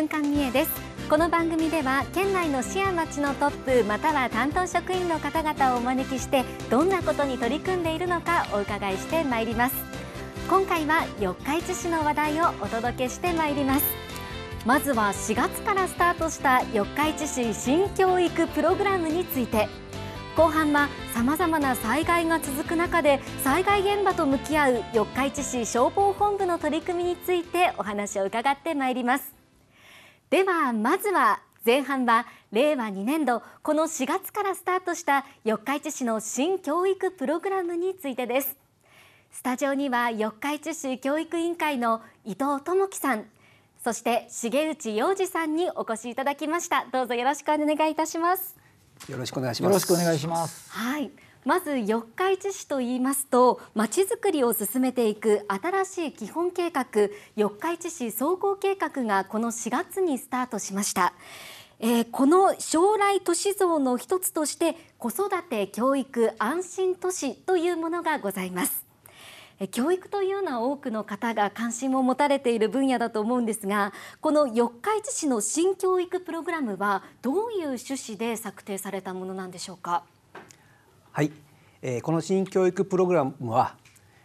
瞬間見えですこの番組では県内の市や町のトップまたは担当職員の方々をお招きしてどんなことに取り組んでいるのかお伺いしてまいります今回は四日市市の話題をお届けしてまいりますまずは4月からスタートした四日市市新教育プログラムについて後半はさまざまな災害が続く中で災害現場と向き合う四日市市消防本部の取り組みについてお話を伺ってまいりますではまずは前半は令和2年度この4月からスタートした四日市市の新教育プログラムについてですスタジオには四日市市教育委員会の伊藤智樹さんそして重内洋二さんにお越しいただきましたどうぞよろしくお願いいたしますよろしくお願いしますよろしくお願いしますはいまず四日市市といいますとまちづくりを進めていく新しい基本計画四日市市総合計画がこの4月にスタートしました。えー、この将来都市像の一つとして子育て教育安心都市というものがございます教育というのは多くの方が関心を持たれている分野だと思うんですがこの四日市市の新教育プログラムはどういう趣旨で策定されたものなんでしょうか。はい、えー、この新教育プログラムは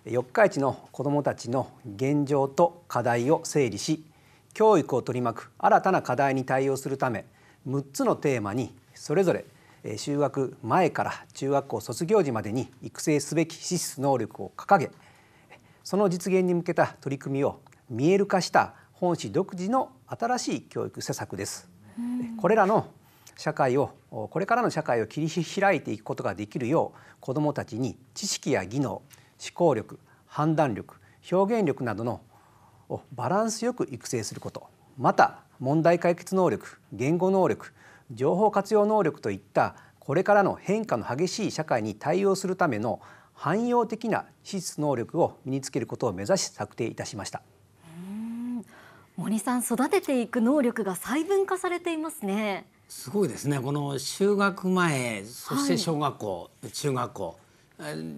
四日市の子どもたちの現状と課題を整理し教育を取り巻く新たな課題に対応するため6つのテーマにそれぞれ就学前から中学校卒業時までに育成すべき資質能力を掲げその実現に向けた取り組みを見える化した本市独自の新しい教育施策です。これらの社会をこれからの社会を切り開いていくことができるよう子どもたちに知識や技能思考力判断力表現力などのをバランスよく育成することまた問題解決能力言語能力情報活用能力といったこれからの変化の激しい社会に対応するための汎用的な資質能力を身につけることを目指し策定いたしました森さん育てていく能力が細分化されていますねすごいですねこの就学前そして小学校、はい、中学校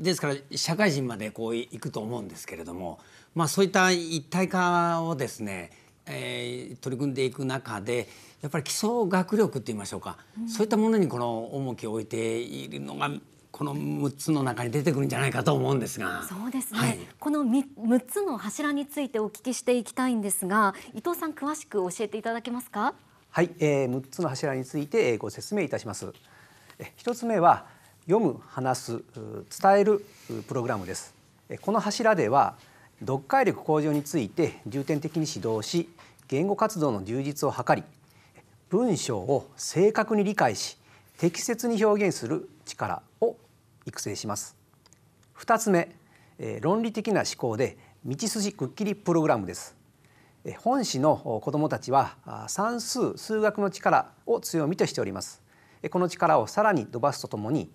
ですから社会人までこう行くと思うんですけれども、まあ、そういった一体化をですね、えー、取り組んでいく中でやっぱり基礎学力っていいましょうか、うん、そういったものにこの重きを置いているのがこの6つの中に出てくるんじゃないかと思うんですがそうですね、はい、この6つの柱についてお聞きしていきたいんですが伊藤さん詳しく教えていただけますかはい、えー、6つの柱についてご説明いたします。え1つ目は読む、話す、伝えるプログラムです。この柱では読解力向上について重点的に指導し言語活動の充実を図り文章を正確に理解し適切に表現する力を育成します2つ目論理的な思考で道筋くっきりプログラムです本市の子どもたちは算数数学の力を強みとしておりますこの力をさらに伸ばすとともに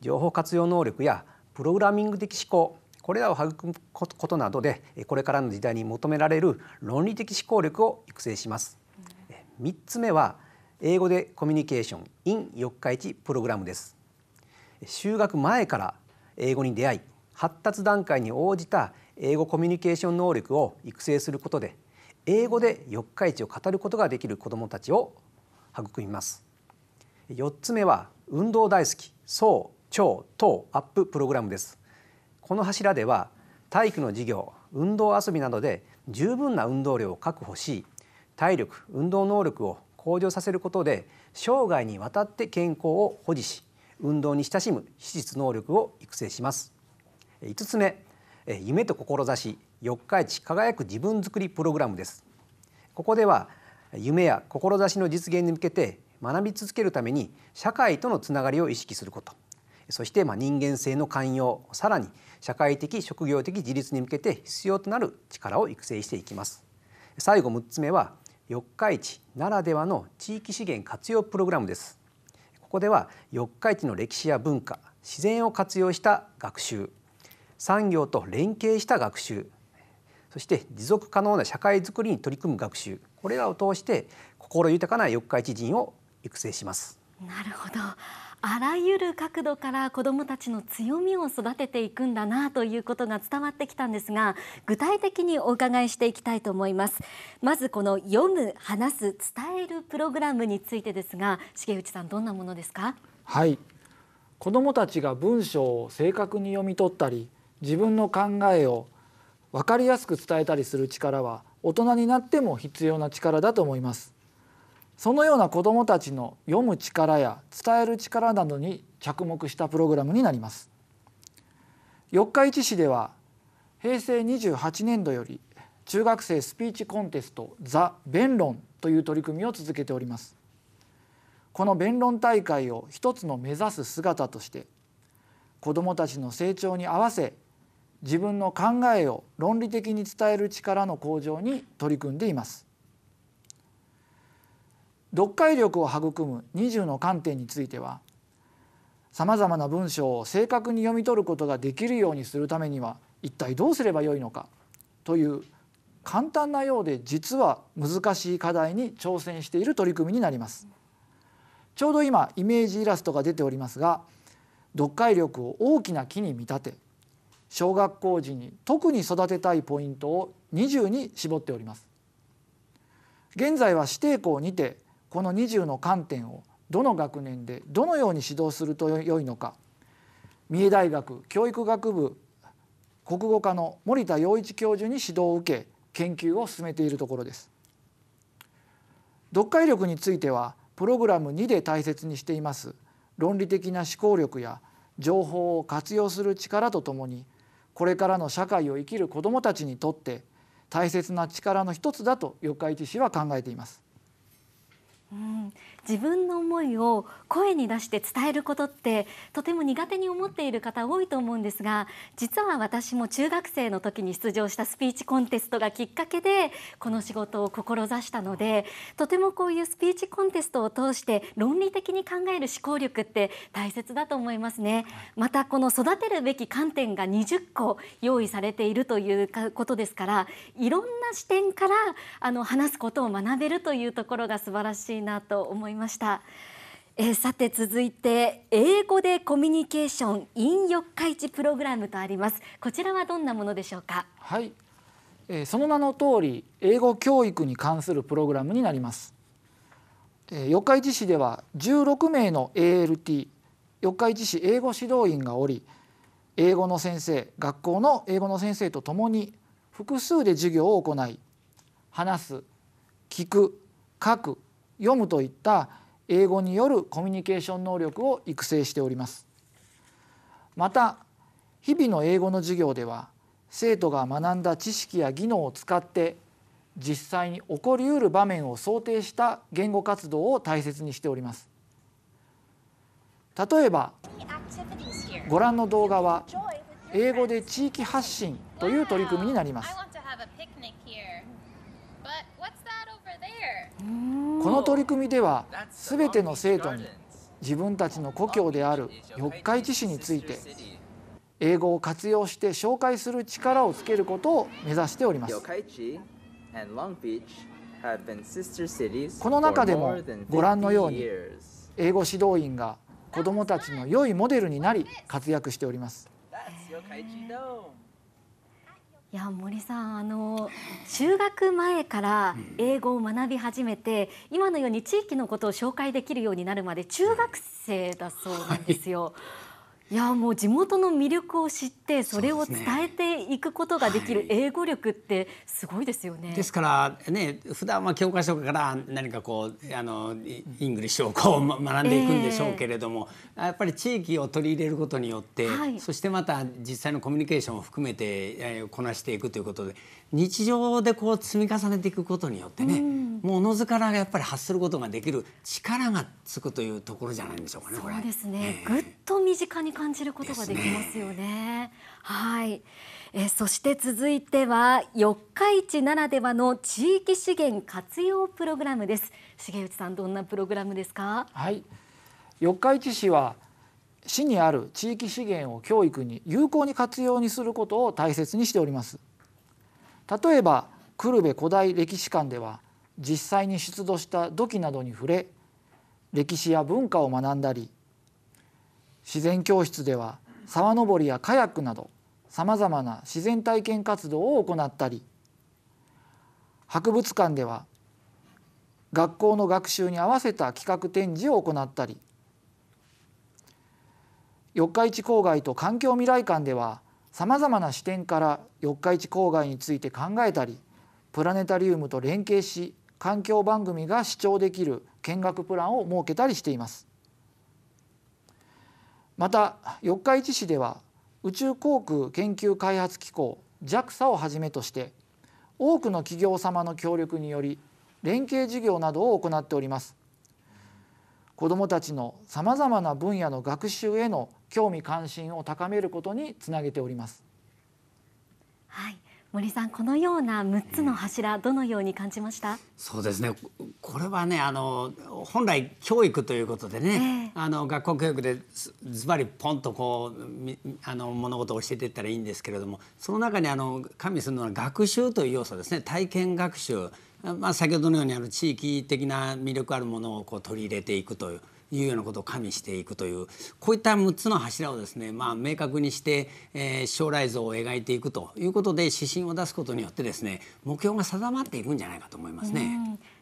情報活用能力やプログラミング的思考これらを育むことなどでこれからの時代に求められる論理的思考力を育成します、う3つ目は英語でコミュニケーション in 四日市プログラムです就学前から英語に出会い発達段階に応じた英語コミュニケーション能力を育成することで英語で四日市を語ることができる子どもたちを育みます四つ目は運動大好き総超等アッププログラムですこの柱では体育の授業運動遊びなどで十分な運動量を確保し体力運動能力を向上させることで生涯にわたって健康を保持し運動に親しむ資質能力を育成します5つ目夢と志四日市輝く自分づくりプログラムですここでは夢や志の実現に向けて学び続けるために社会とのつながりを意識することそしてまあ人間性の寛容さらに社会的職業的自立に向けて必要となる力を育成していきます最後6つ目は四日市ならではの地域資源活用プログラムですここでは四日市の歴史や文化自然を活用した学習産業と連携した学習そして持続可能な社会づくりに取り組む学習これらを通して心豊かな四日市人を育成しますなるほどあらゆる角度から子どもたちの強みを育てていくんだなということが伝わってきたんですが具体的にお伺いしていきたいと思いますまずこの読む話す伝えるプログラムについてですが重内さんどんなものですかはい子どもたちが文章を正確に読み取ったり自分の考えを分かりやすく伝えたりする力は大人になっても必要な力だと思いますそのような子どもたちの読む力や伝える力などに着目したプログラムになります四日市市では平成28年度より中学生スピーチコンテスト「ザ・弁論」という取り組みを続けておりますこの弁論大会を一つの目指す姿として子どもたちの成長に合わせ自分の考えを論理的に伝える力の向上に取り組んでいます読解力を育む20の観点についてはさまざまな文章を正確に読み取ることができるようにするためには一体どうすればよいのかという簡単なようで実は難しい課題に挑戦している取り組みになりますちょうど今イメージイラストが出ておりますが読解力を大きな木に見立て小学校時に特に育てたいポイントを20に絞っております現在は指定校にてこの20の観点をどの学年でどのように指導するとよいのか三重大学教育学部国語科の森田洋一教授に指導を受け研究を進めているところです読解力についてはプログラム2で大切にしています論理的な思考力や情報を活用する力とともにこれからの社会を生きる子どもたちにとって大切な力の一つだと四日市市は考えています。うん、自分の思いを声に出して伝えることってとても苦手に思っている方多いと思うんですが実は私も中学生の時に出場したスピーチコンテストがきっかけでこの仕事を志したのでとてもこういうスピーチコンテストを通して論理的に考える思考力って大切だと思いますね。またこの育てるべき観点が20個用意されているということですからいろんな視点からあの話すことを学べるというところが素晴らしいなと思います。ました。えー、さて続いて英語でコミュニケーション in 四日市プログラムとありますこちらはどんなものでしょうかはい、えー、その名の通り英語教育に関するプログラムになります、えー、四日市市では16名の ALT 四日市市英語指導員がおり英語の先生学校の英語の先生とともに複数で授業を行い話す聞く書く読むといった英語によるコミュニケーション能力を育成しておりますまた日々の英語の授業では生徒が学んだ知識や技能を使って実際に起こりうる場面を想定した言語活動を大切にしております例えばご覧の動画は英語で地域発信という取り組みになりますこの取り組みでは全ての生徒に自分たちの故郷である四日市市について英語を活用して紹介する力をつけることを目指しておりますこの中でもご覧のように英語指導員が子どもたちの良いモデルになり活躍しております。いや森さんあの就学前から英語を学び始めて、うん、今のように地域のことを紹介できるようになるまで中学生だそうなんですよ。はいいやもう地元の魅力を知ってそれを伝えていくことができる英語力ってすごいですよね。はい、ですからね普段は教科書から何かこうあのイングリッシュをこう学んでいくんでしょうけれども、えー、やっぱり地域を取り入れることによって、はい、そしてまた実際のコミュニケーションを含めてこなしていくということで日常でこう積み重ねていくことによってね、うん、もうおのずからやっぱり発することができる力がつくというところじゃないでしょうかね。そうですね、えー、ぐっと身近に感じることができますよね。ねはい。えそして続いては四日市ならではの地域資源活用プログラムです。重内さんどんなプログラムですか。はい。四日市市は市にある地域資源を教育に有効に活用にすることを大切にしております。例えば久留米古代歴史館では実際に出土した土器などに触れ歴史や文化を学んだり自然教室では沢登りやカヤックなどさまざまな自然体験活動を行ったり博物館では学校の学習に合わせた企画展示を行ったり四日市郊外と環境未来館ではさまざまな視点から四日市郊外について考えたりプラネタリウムと連携し環境番組が視聴できる見学プランを設けたりしています。また四日市市では宇宙航空研究開発機構 JAXA をはじめとして多くの企業様の協力により連携事業などを行っております子どもたちのさまざまな分野の学習への興味関心を高めることにつなげておりますはい森さんこのような6つの柱どのように感じましたそうですねこれはねあの本来教育ということでね、えー、あの学校教育でずばりポンとこうあの物事を教えていったらいいんですけれどもその中にあの加味するのは学習という要素ですね体験学習、まあ、先ほどのようにあの地域的な魅力あるものをこう取り入れていくという。いうようなことを加味していくというこういった6つの柱をですね、まあ、明確にして、えー、将来像を描いていくということで指針を出すことによってですね目標が定まっていくんじゃないかと思いますね。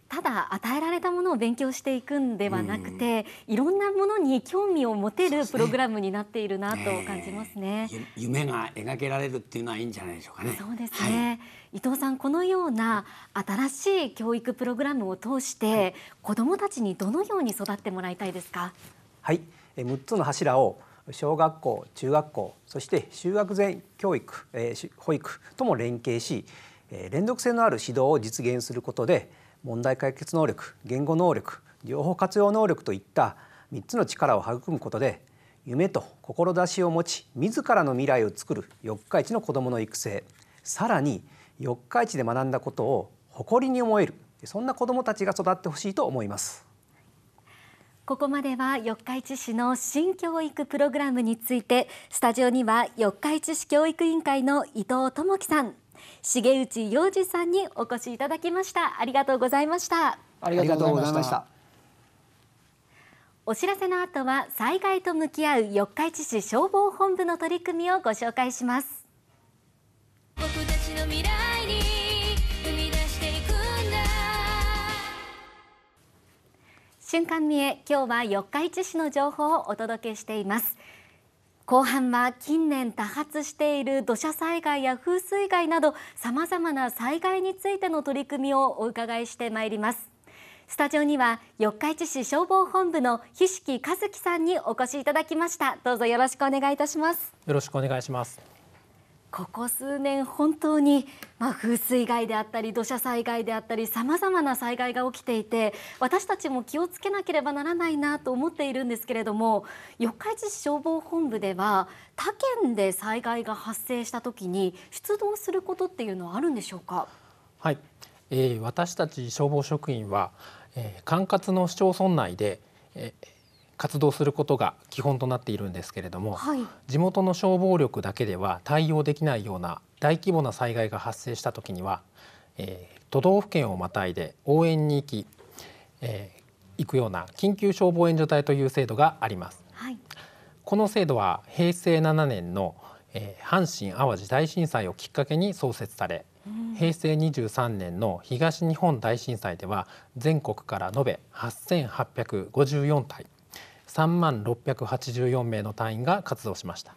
ただ与えられたものを勉強していくんではなくて、いろんなものに興味を持てるプログラムになっているなと感じますね、ねえー、夢が描けられるっていうのはいいんじゃないでしょうかねそうですね、はい、伊藤さんこのような新しい教育プログラムを通して、はい、子どもたちにどのように育ってもらいたいですかはい6つの柱を小学校中学校そして就学前教育、えー、保育とも連携し連続性のある指導を実現することで問題解決能力言語能力情報活用能力といった3つの力を育むことで夢と志を持ち自らの未来をくる四日市の子どもの育成さらに四日市で学んだことを誇りに思えるそんな子どもたちが育ってほしいと思います。ここまでは四日市市の新教育プログラムについてスタジオには四日市市教育委員会の伊藤智樹さん重内洋二さんにお越しいただきましたありがとうございましたありがとうございましたお知らせの後は災害と向き合う四日市市消防本部の取り組みをご紹介します僕たちの未来に踏み出していくんだ瞬間見え今日は四日市市の情報をお届けしています後半は近年多発している土砂災害や風水害などさまざまな災害についての取り組みをお伺いしてまいりますスタジオには四日市市消防本部の菱木和樹さんにお越しいただきましたどうぞよろしくお願いいたしますよろしくお願いしますここ数年本当に、まあ、風水害であったり土砂災害であったりさまざまな災害が起きていて私たちも気をつけなければならないなと思っているんですけれども四日市市消防本部では他県で災害が発生した時に出動することっていうのはあるんでしょうかはい、えー、私たち消防職員は、えー、管轄の市町村内で、えー活動することが基本となっているんですけれども、はい、地元の消防力だけでは対応できないような大規模な災害が発生した時には、えー、都道府県をまたいで応援に行き、えー、行くような緊急消防援助隊という制度があります。はい、この制度は平成7年の、えー、阪神・淡路大震災をきっかけに創設され、うん、平成23年の東日本大震災では全国から延べ8854体3万684名の隊員が活動しました、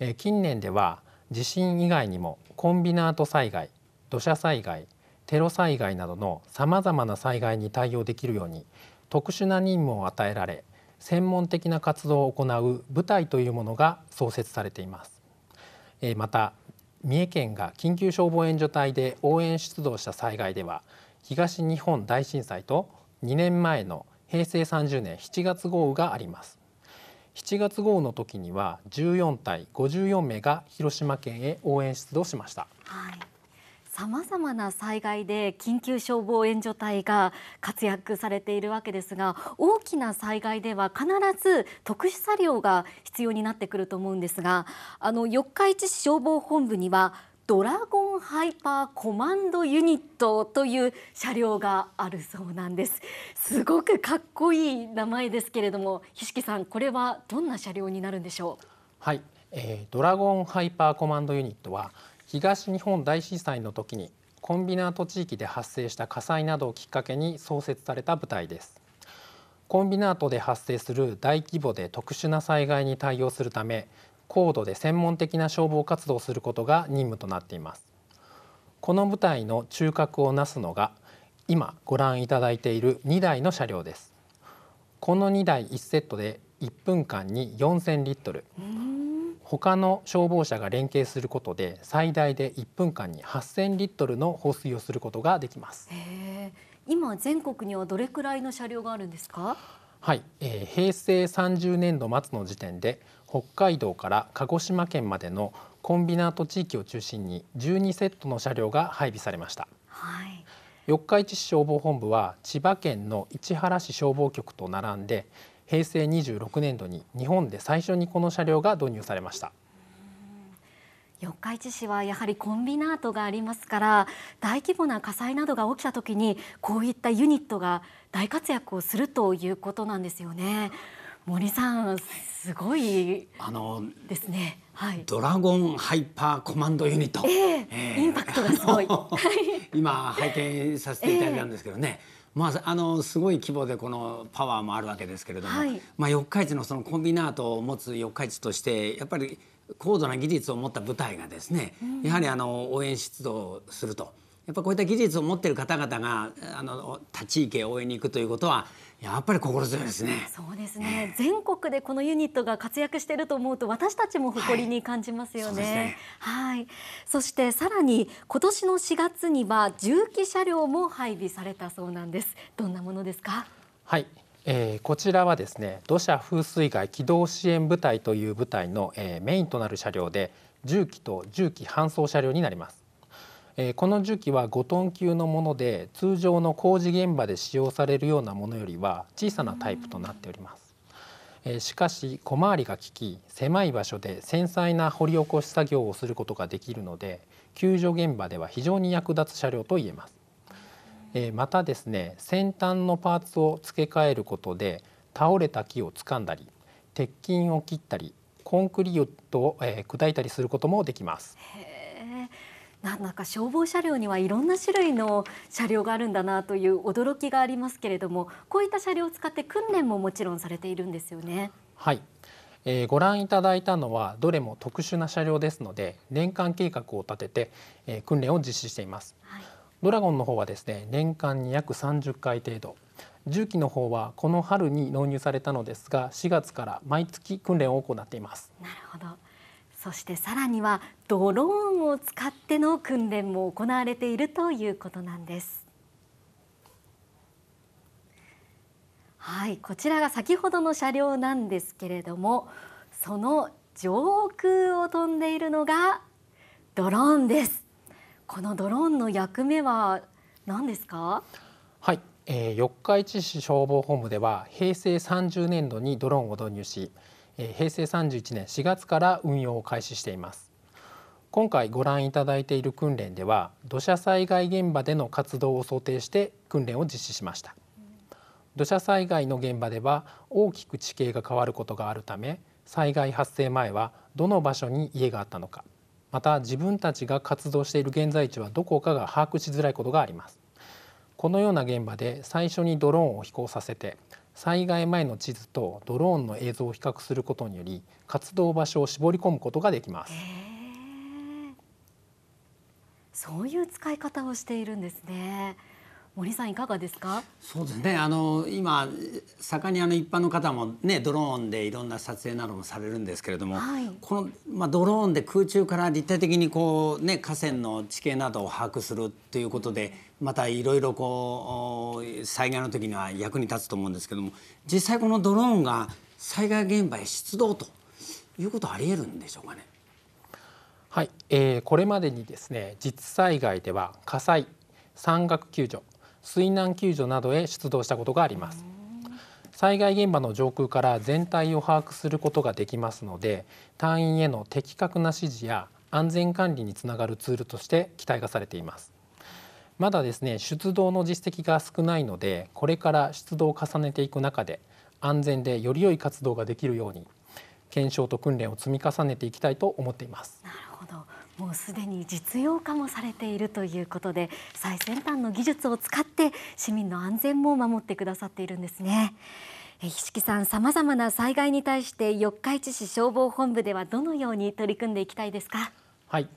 え近年では地震以外にもコンビナート災害土砂災害テロ災害などのさまざまな災害に対応できるように特殊な任務を与えられ専門的な活動を行う部隊というものが創設されています、えまた三重県が緊急消防援助隊で応援出動した災害では東日本大震災と2年前の平成30年7月豪雨があります7月豪雨の時には14対54名が広島県へ応援出動しましたさまざまな災害で緊急消防援助隊が活躍されているわけですが大きな災害では必ず特殊車両が必要になってくると思うんですがあの四日市市消防本部にはドラゴンハイパーコマンドユニットという車両があるそうなんですすごくかっこいい名前ですけれどもひしきさんこれはどんな車両になるんでしょうはい、えー、ドラゴンハイパーコマンドユニットは東日本大震災の時にコンビナート地域で発生した火災などをきっかけに創設された部隊ですコンビナートで発生する大規模で特殊な災害に対応するため高度で専門的な消防活動をすることが任務となっていますこの部隊の中核をなすのが今ご覧いただいている2台の車両ですこの2台1セットで1分間に4000リットル他の消防車が連携することで最大で1分間に8000リットルの放水をすることができます今全国にはどれくらいの車両があるんですかはい、えー、平成30年度末の時点で北海道から鹿児島県までのコンビナート地域を中心に12セットの車両が配備されました、はい、四日市市消防本部は千葉県の市原市消防局と並んで平成26年度に日本で最初にこの車両が導入されました四日市市はやはりコンビナートがありますから大規模な火災などが起きた時にこういったユニットが大活躍をするということなんですよね。森さんすごいあのですね、はい、ドラゴンハイパーコマンドユニット、えーえー、インパクトがすごい 今拝見させていただいたんですけどね、えー、まあ、あのすごい規模でこのパワーもあるわけですけれども、はい、まあ、四日市のそのコンビナートを持つ四日市としてやっぱり高度な技術を持った部隊がですね、うん、やはりあの応援出動すると。やっぱこういった技術を持っている方々があの立ち域へ応援に行くということはやっぱり心強いですね。そうですね。全国でこのユニットが活躍していると思うと私たちも誇りに感じますよね。はい。そねはい、そしてさらに今年の4月には重機車両も配備されたそうなんです。どんなものですか。はい。えー、こちらはですね土砂風水害機動支援部隊という部隊の、えー、メインとなる車両で重機と重機搬送車両になります。えこの重機は5トン級のもので通常の工事現場で使用されるようなものよりは小さなタイプとなっております、えしかし小回りが利き狭い場所で繊細な掘り起こし作業をすることができるので救助現場では非常に役立つ車両といえます、えまたですね先端のパーツを付け替えることで倒れた木を掴んだり鉄筋を切ったりコンクリートを、え砕いたりすることもできます。へなんだか消防車両にはいろんな種類の車両があるんだなという驚きがありますけれどもこういった車両を使って訓練ももちろんされているんですよね。はい、えー、ご覧いただいたのはどれも特殊な車両ですので年間計画を立てて、えー、訓練を実施しています、はい、ドラゴンの方はですね年間に約30回程度重機の方はこの春に納入されたのですが4月から毎月訓練を行っていますなるほどそしてさらにはドローンを使っての訓練も行われているということなんです。はい、こちらが先ほどの車両なんですけれどもその上空を飛んでいるのがドローンですこのドローンの役目は何ですかはい、えー、四日市市消防本部では平成30年度にドローンを導入し平成31年4月から運用を開始しています今回ご覧いただいている訓練では土砂災害現場での活動を想定して訓練を実施しました土砂災害の現場では大きく地形が変わることがあるため災害発生前はどの場所に家があったのかまた自分たちが活動している現在地はどこかが把握しづらいことがありますこのような現場で最初にドローンを飛行させて災害前の地図とドローンの映像を比較することにより活動場所を絞り込むことができます。そういう使い方をしているんですね。森さんいかがですかそうですねあの今盛んにあの一般の方も、ね、ドローンでいろんな撮影などもされるんですけれども、はい、この、まあ、ドローンで空中から立体的にこう、ね、河川の地形などを把握するということでまたいろいろこう災害の時には役に立つと思うんですけども実際このドローンが災害現場へ出動ということはあり得るんでしょうかね。はい、えー、これまでにですね実災害では火災山岳救助水難救助などへ出動したことがあります災害現場の上空から全体を把握することができますので隊員への的確な指示や安全管理につながるツールとして期待がされていますまだですね出動の実績が少ないのでこれから出動を重ねていく中で安全でより良い活動ができるように検証と訓練を積み重ねていきたいと思っています。なるほどもうすでに実用化もされているということで最先端の技術を使って市民の安全も守ってくださっているんですね。一色さん、さまざまな災害に対して四日市市消防本部ではどのように取り組んでいきたいですか。はい、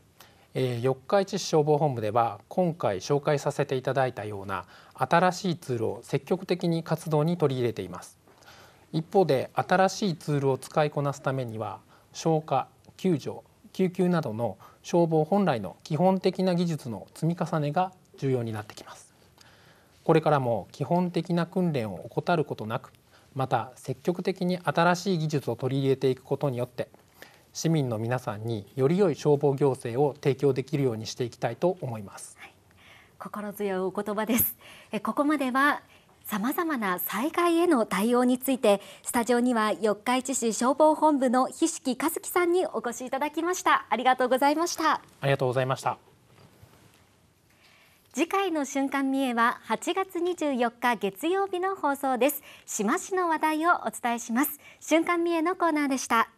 えー、四日市市消防本部では今回紹介させていただいたような新しいツールを積極的に活動に取り入れています一方で新しいツールを使いこなすためには消火救助救急などの消防本来の基本的な技術の積み重ねが重要になってきますこれからも基本的な訓練を怠ることなくまた積極的に新しい技術を取り入れていくことによって市民の皆さんにより良い消防行政を提供できるようにしていきたいと思います、はい、心強いお言葉ですえここまではさまざまな災害への対応についてスタジオには四日市市消防本部の菱木和樹さんにお越しいただきましたありがとうございましたありがとうございました次回の瞬間見重は8月24日月曜日の放送です島市の話題をお伝えします瞬間見重のコーナーでした